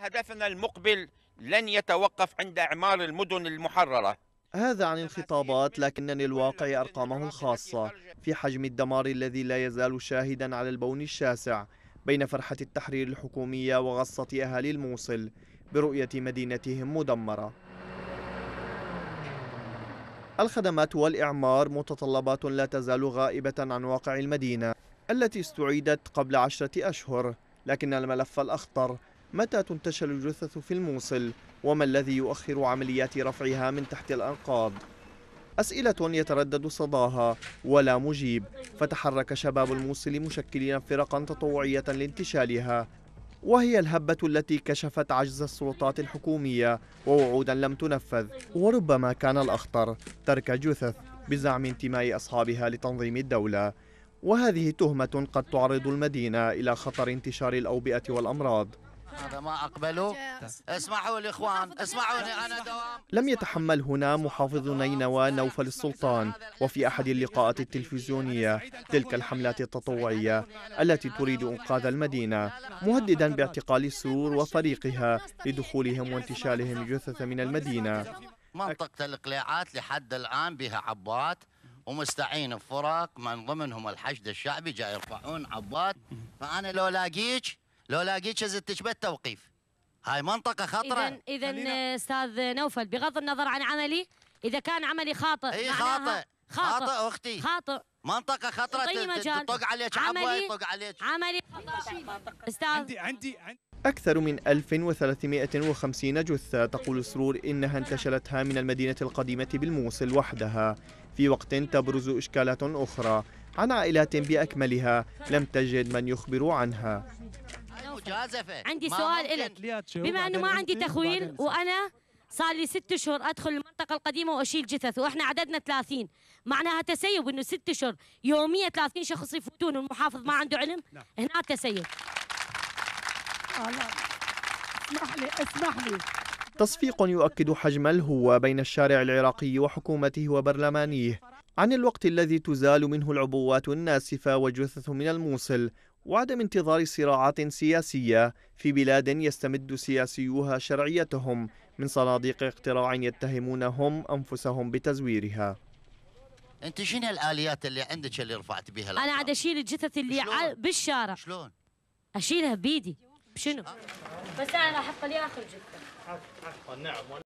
هدفنا المقبل لن يتوقف عند إعمار المدن المحررة هذا عن الخطابات لكنني الواقع أرقامه الخاصة في حجم الدمار الذي لا يزال شاهدا على البون الشاسع بين فرحة التحرير الحكومية وغصة أهالي الموصل برؤية مدينتهم مدمرة الخدمات والإعمار متطلبات لا تزال غائبة عن واقع المدينة التي استعيدت قبل عشرة أشهر لكن الملف الأخطر متى تنتشل الجثث في الموصل وما الذي يؤخر عمليات رفعها من تحت الأنقاض أسئلة يتردد صداها ولا مجيب فتحرك شباب الموصل مشكلين فرقا تطوعية لانتشالها وهي الهبة التي كشفت عجز السلطات الحكومية ووعودا لم تنفذ وربما كان الأخطر ترك جثث بزعم انتماء أصحابها لتنظيم الدولة وهذه تهمة قد تعرض المدينة إلى خطر انتشار الأوبئة والأمراض هذا ما أقبله اسمحوا الإخوان لي أنا دوام لم يتحمل هنا محافظ نينوى نوفل السلطان وفي أحد اللقاءات التلفزيونية تلك الحملات التطوعية التي تريد إنقاذ المدينة مهددا باعتقال السور وفريقها لدخولهم وانتشالهم الجثث من المدينة منطقة الإقلاعات لحد الآن بها عبات ومستعين بفرق من ضمنهم الحشد الشعبي جاي يرفعون عبات فأنا لو لاقيك لو لاقيتش زدتش بالتوقيف هاي منطقة خطرة إذا إذا أستاذ نوفل بغض النظر عن عملي إذا كان عملي خاطئ إي خاطئ خاطئ أختي خاطئ منطقة خطرة طيب تطق عليك عبوة يطق عليك عملي استاذ عندي عندي, عندي. أكثر من 1350 جثة تقول سرور إنها انتشلتها من المدينة القديمة بالموصل وحدها في وقت تبرز إشكالات أخرى عن عائلات بأكملها لم تجد من يخبر عنها مجازفه عندي سؤال لك بما انه ما عندي تخويل وانا صار لي ست اشهر ادخل المنطقه القديمه واشيل جثث واحنا عددنا 30 معناها تسيب انه ست اشهر يوميا 30 شخص يفوتون والمحافظ ما عنده علم لا. نعم. هنا تسيب اسمح لي اسمح لي تصفيق يؤكد حجم الهوة بين الشارع العراقي وحكومته وبرلمانيه عن الوقت الذي تزال منه العبوات الناسفة وجثث من الموصل وعدم انتظار صراعات سياسية في بلاد يستمد سياسيوها شرعيتهم من صناديق اقتراع يتهمون هم أنفسهم بتزويرها انت شنو الاليات اللي عندك اللي رفعت بها انا عاد اشيل الجثث اللي ع... بالشارع شلون اشيلها بيدي بشنو بس انا راح احطها لي اخر جثه نعم